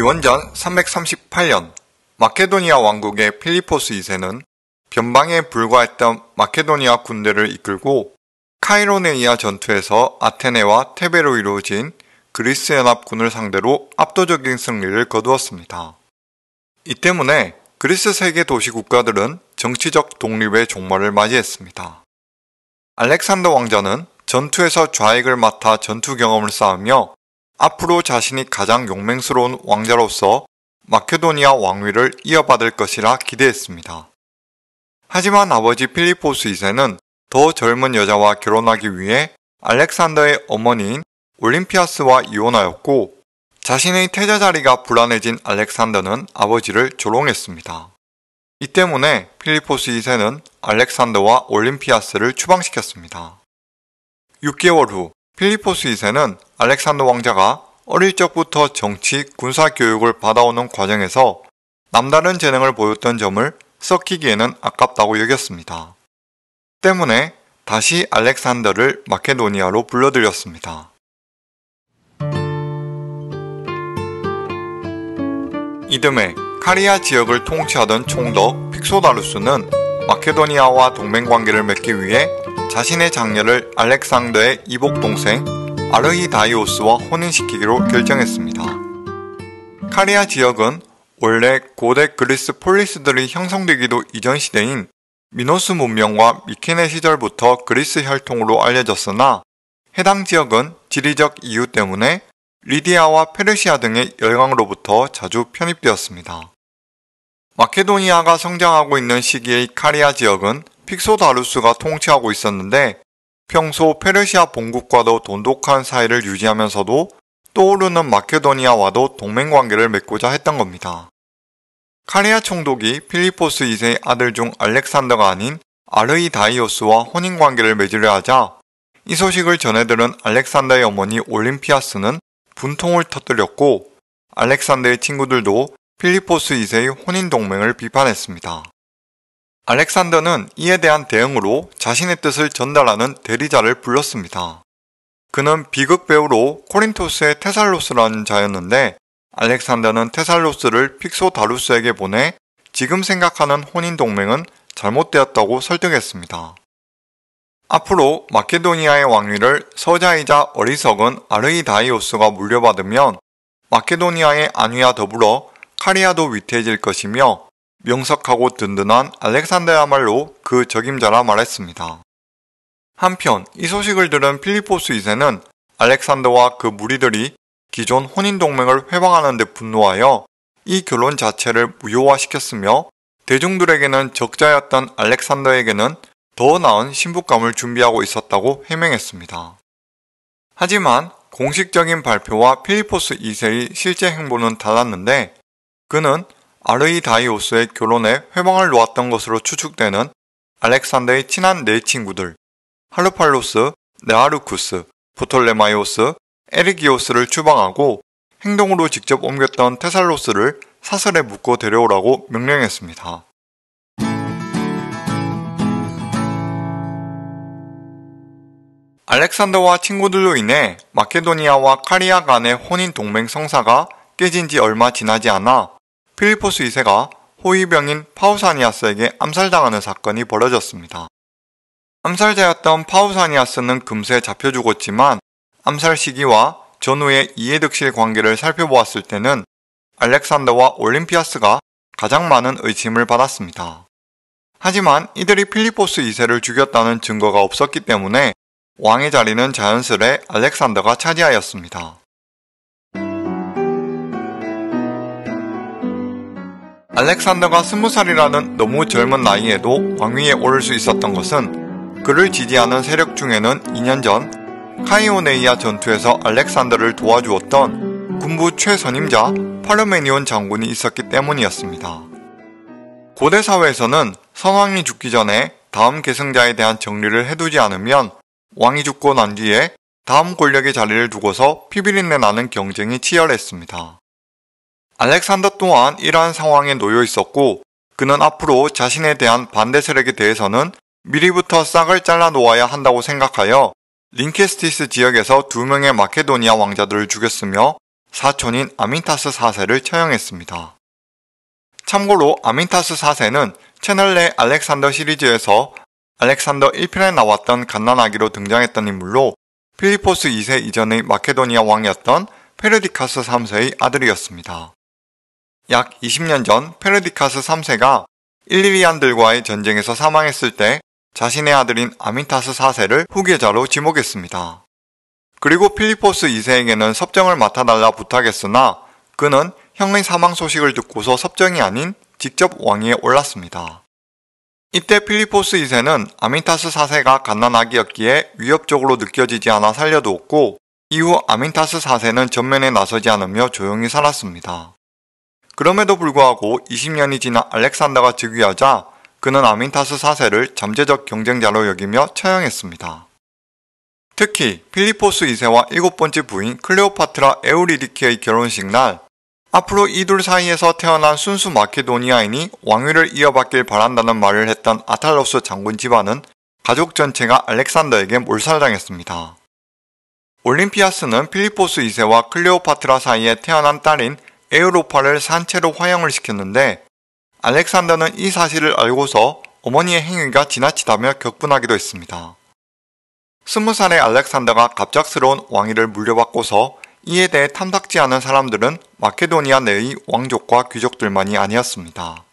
기원전 338년 마케도니아 왕국의 필리포스 2세는 변방에 불과했던 마케도니아 군대를 이끌고 카이로네이아 전투에서 아테네와 테베로 이루어진 그리스 연합군을 상대로 압도적인 승리를 거두었습니다. 이 때문에 그리스 세계 도시 국가들은 정치적 독립의 종말을 맞이했습니다. 알렉산더 왕자는 전투에서 좌익을 맡아 전투 경험을 쌓으며 앞으로 자신이 가장 용맹스러운 왕자로서 마케도니아 왕위를 이어받을 것이라 기대했습니다. 하지만 아버지 필리포스 2세는 더 젊은 여자와 결혼하기 위해 알렉산더의 어머니인 올림피아스와 이혼하였고 자신의 태자 자리가 불안해진 알렉산더는 아버지를 조롱했습니다. 이 때문에 필리포스 2세는 알렉산더와 올림피아스를 추방시켰습니다. 6개월 후 필리포스 2세는 알렉산더 왕자가 어릴 적부터 정치, 군사 교육을 받아오는 과정에서 남다른 재능을 보였던 점을 썩히기에는 아깝다고 여겼습니다. 때문에 다시 알렉산더를 마케도니아로 불러들였습니다. 이듬해 카리아 지역을 통치하던 총독 픽소다루스는 마케도니아와 동맹 관계를 맺기 위해 자신의 장녀를 알렉산더의 이복 동생 아르히다이오스와 혼인시키기로 결정했습니다. 카리아 지역은 원래 고대 그리스 폴리스들이 형성되기도 이전 시대인 미노스 문명과 미케네 시절부터 그리스 혈통으로 알려졌으나 해당 지역은 지리적 이유 때문에 리디아와 페르시아 등의 열강으로부터 자주 편입되었습니다. 마케도니아가 성장하고 있는 시기의 카리아 지역은 픽소다루스가 통치하고 있었는데 평소 페르시아 본국과도 돈독한 사이를 유지하면서도 떠오르는 마케도니아와도 동맹관계를 맺고자 했던 겁니다. 카리아 총독이 필리포스 2세 의 아들 중 알렉산더가 아닌 아르이다이오스와 혼인관계를 맺으려 하자 이 소식을 전해들은 알렉산더의 어머니 올림피아스는 분통을 터뜨렸고 알렉산더의 친구들도 필리포스 2세의 혼인 동맹을 비판했습니다. 알렉산더는 이에 대한 대응으로 자신의 뜻을 전달하는 대리자를 불렀습니다. 그는 비극 배우로 코린토스의 테살로스라는 자였는데 알렉산더는 테살로스를 픽소다루스에게 보내 지금 생각하는 혼인 동맹은 잘못되었다고 설득했습니다. 앞으로 마케도니아의 왕위를 서자이자 어리석은 아르이다이오스가 물려받으면 마케도니아의 안위와 더불어 카리아도 위태해질 것이며 명석하고 든든한 알렉산더야말로그 적임자라 말했습니다. 한편 이 소식을 들은 필리포스 2세는 알렉산더와 그 무리들이 기존 혼인동맹을 회방하는 데 분노하여 이 결혼 자체를 무효화시켰으며 대중들에게는 적자였던 알렉산더에게는 더 나은 신부감을 준비하고 있었다고 해명했습니다. 하지만 공식적인 발표와 필리포스 2세의 실제 행보는 달랐는데 그는 아르이다이오스의 결혼에 회방을 놓았던 것으로 추측되는 알렉산더의 친한 네 친구들 할루팔로스, 네아르쿠스, 포톨레마이오스 에르기오스를 추방하고 행동으로 직접 옮겼던 테살로스를 사슬에 묶어 데려오라고 명령했습니다. 알렉산더와 친구들로 인해 마케도니아와 카리아 간의 혼인 동맹 성사가 깨진 지 얼마 지나지 않아 필리포스 2세가 호위병인 파우사니아스에게 암살당하는 사건이 벌어졌습니다. 암살자였던 파우사니아스는 금세 잡혀 죽었지만 암살 시기와 전후의 이해득실 관계를 살펴보았을 때는 알렉산더와 올림피아스가 가장 많은 의심을 받았습니다. 하지만 이들이 필리포스 2세를 죽였다는 증거가 없었기 때문에 왕의 자리는 자연스레 알렉산더가 차지하였습니다. 알렉산더가 2 0 살이라는 너무 젊은 나이에도 왕위에 오를 수 있었던 것은 그를 지지하는 세력 중에는 2년 전 카이오네이아 전투에서 알렉산더를 도와주었던 군부 최선임자 파르메니온 장군이 있었기 때문이었습니다. 고대 사회에서는 선왕이 죽기 전에 다음 계승자에 대한 정리를 해두지 않으면 왕이 죽고 난 뒤에 다음 권력의 자리를 두고서 피비린내 나는 경쟁이 치열했습니다. 알렉산더 또한 이러한 상황에 놓여 있었고 그는 앞으로 자신에 대한 반대 세력에 대해서는 미리부터 싹을 잘라 놓아야 한다고 생각하여 링케스티스 지역에서 두 명의 마케도니아 왕자들을 죽였으며 사촌인 아민타스 4세를 처형했습니다. 참고로 아민타스 4세는 채널 내 알렉산더 시리즈에서 알렉산더 1편에 나왔던 갓난아기로 등장했던 인물로 필리포스 2세 이전의 마케도니아 왕이었던 페르디카스 3세의 아들이었습니다. 약 20년 전 페르디카스 3세가 일리리안들과의 전쟁에서 사망했을 때 자신의 아들인 아민타스 4세를 후계자로 지목했습니다. 그리고 필리포스 2세에게는 섭정을 맡아달라 부탁했으나 그는 형의 사망 소식을 듣고서 섭정이 아닌 직접 왕위에 올랐습니다. 이때 필리포스 2세는 아민타스 4세가 갓난아기였기에 위협적으로 느껴지지 않아 살려두었고 이후 아민타스 4세는 전면에 나서지 않으며 조용히 살았습니다. 그럼에도 불구하고 20년이 지나 알렉산더가 즉위하자 그는 아민타스 4세를 잠재적 경쟁자로 여기며 처형했습니다. 특히 필리포스 2세와 일곱 번째 부인 클레오파트라 에우리디케의 결혼식 날 앞으로 이 둘 사이에서 태어난 순수 마케도니아인이 왕위를 이어받길 바란다는 말을 했던 아탈로스 장군 집안은 가족 전체가 알렉산더에게 몰살당했습니다. 올림피아스는 필리포스 2세와 클레오파트라 사이에 태어난 딸인 에우로파를 산채로 화형을 시켰는데 알렉산더는 이 사실을 알고서 어머니의 행위가 지나치다며 격분하기도 했습니다. 스무 살의 알렉산더가 갑작스러운 왕위를 물려받고서 이에 대해 탐탁지 않은 사람들은 마케도니아 내의 왕족과 귀족들만이 아니었습니다.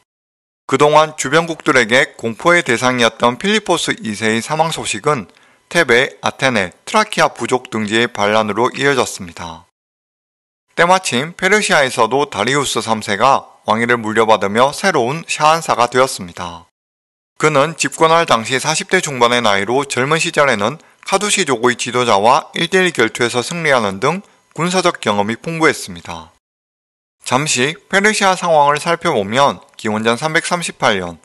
그동안 주변국들에게 공포의 대상이었던 필리포스 2세의 사망 소식은 테베, 아테네, 트라키아 부족 등지의 반란으로 이어졌습니다. 때마침 페르시아에서도 다리우스 3세가 왕위를 물려받으며 새로운 샤한사가 되었습니다. 그는 집권할 당시 40대 중반의 나이로 젊은 시절에는 카두시족의 지도자와 일대일 결투에서 승리하는 등 군사적 경험이 풍부했습니다. 잠시 페르시아 상황을 살펴보면 기원전 338년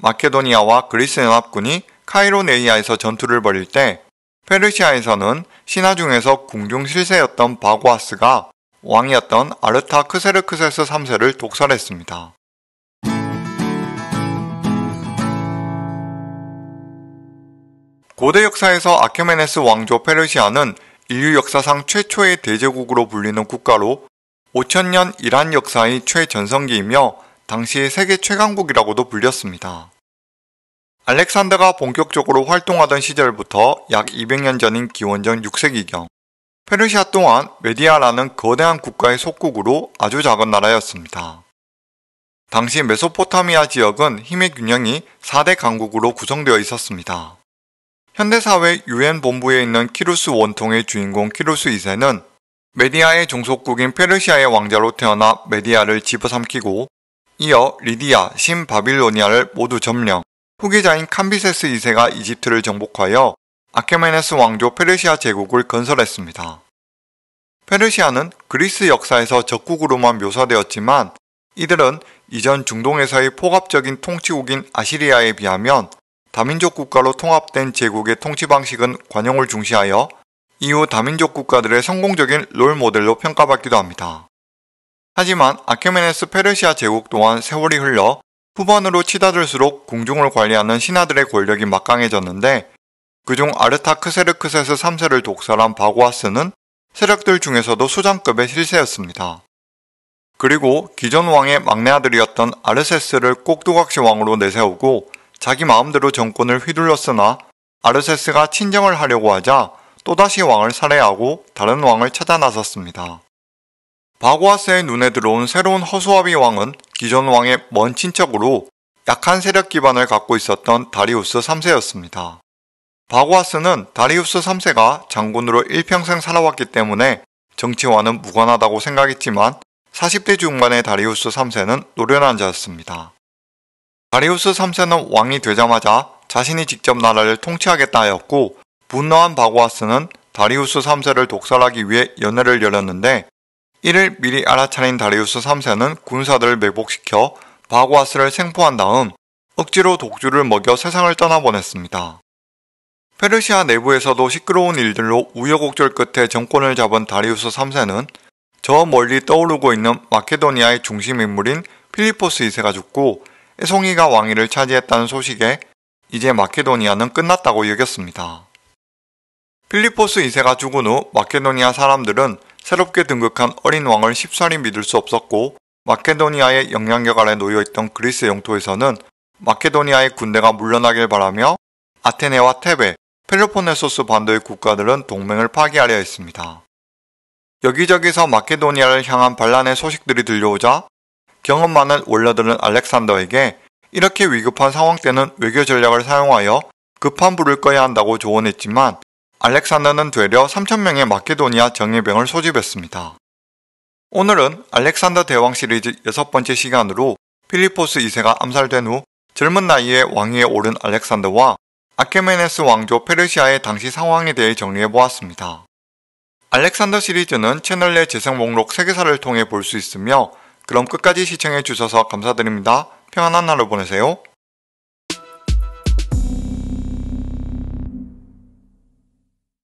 마케도니아와 그리스 연합군이 카이로네이아에서 전투를 벌일 때 페르시아에서는 신화 중에서 궁중 실세였던 바고아스가 왕이었던 아르타크세르크세스 3세를 독살했습니다. 고대 역사에서 아케메네스 왕조 페르시아는 인류 역사상 최초의 대제국으로 불리는 국가로 5 0 0 0년 이란 역사의 최전성기이며 당시 세계 최강국이라고도 불렸습니다. 알렉산더가 본격적으로 활동하던 시절부터 약 200년 전인 기원전 6세기경 페르시아 동안 메디아라는 거대한 국가의 속국으로 아주 작은 나라였습니다. 당시 메소포타미아 지역은 힘의 균형이 4대 강국으로 구성되어 있었습니다. 현대사회 유엔 본부에 있는 키루스 원통의 주인공 키루스 2세는 메디아의 종속국인 페르시아의 왕자로 태어나 메디아를 집어삼키고 이어 리디아, 신 바빌로니아를 모두 점령, 후계자인 캄비세스 2세가 이집트를 정복하여 아케메네스 왕조 페르시아 제국을 건설했습니다. 페르시아는 그리스 역사에서 적국으로만 묘사되었지만 이들은 이전 중동에서의 포갑적인 통치국인 아시리아에 비하면 다민족 국가로 통합된 제국의 통치 방식은 관용을 중시하여 이후 다민족 국가들의 성공적인 롤 모델로 평가받기도 합니다. 하지만 아케메네스 페르시아 제국 또한 세월이 흘러 후반으로 치닫을수록 궁중을 관리하는 신하들의 권력이 막강해졌는데 그중 아르타크세르크세스 3세를 독살한 바고아스는 세력들 중에서도 수장급의 실세였습니다. 그리고 기존 왕의 막내 아들이었던 아르세스를 꼭두각시 왕으로 내세우고 자기 마음대로 정권을 휘둘렀으나 아르세스가 친정을 하려고 하자 또다시 왕을 살해하고 다른 왕을 찾아 나섰습니다. 바고아스의 눈에 들어온 새로운 허수아비 왕은 기존 왕의 먼 친척으로 약한 세력 기반을 갖고 있었던 다리우스 3세였습니다. 바고아스는 다리우스 3세가 장군으로 일평생 살아왔기 때문에 정치와는 무관하다고 생각했지만 40대 중반의 다리우스 3세는 노련한 자였습니다. 다리우스 3세는 왕이 되자마자 자신이 직접 나라를 통치하겠다 하였고 분노한 바고아스는 다리우스 3세를 독살하기 위해 연회를 열었는데 이를 미리 알아차린 다리우스 3세는 군사들을 매복시켜 바고아스를 생포한 다음 억지로 독주를 먹여 세상을 떠나보냈습니다. 페르시아 내부에서도 시끄러운 일들로 우여곡절 끝에 정권을 잡은 다리우스 3세는 저 멀리 떠오르고 있는 마케도니아의 중심 인물인 필리포스 2세가 죽고 에송이가 왕위를 차지했다는 소식에 이제 마케도니아는 끝났다고 여겼습니다. 필리포스 2세가 죽은 후 마케도니아 사람들은 새롭게 등극한 어린 왕을 쉽사리 믿을 수 없었고 마케도니아의 영향력 아래 놓여있던 그리스 영토에서는 마케도니아의 군대가 물러나길 바라며 아테네와 테베, 펠로폰네소스 반도의 국가들은 동맹을 파기하려 했습니다. 여기저기서 마케도니아를 향한 반란의 소식들이 들려오자 경험 많은 원로들은 알렉산더에게 이렇게 위급한 상황 때는 외교 전략을 사용하여 급한 불을 꺼야 한다고 조언했지만 알렉산더는 되려 3,000명의 마케도니아 정예병을 소집했습니다. 오늘은 알렉산더 대왕 시리즈 여섯 번째 시간으로 필리포스 2세가 암살된 후 젊은 나이에 왕위에 오른 알렉산더와 아케메네스 왕조 페르시아의 당시 상황에 대해 정리해보았습니다. 알렉산더 시리즈는 채널 내 재생 목록 3개사를 통해 볼 수 있으며 그럼 끝까지 시청해주셔서 감사드립니다. 평안한 하루 보내세요.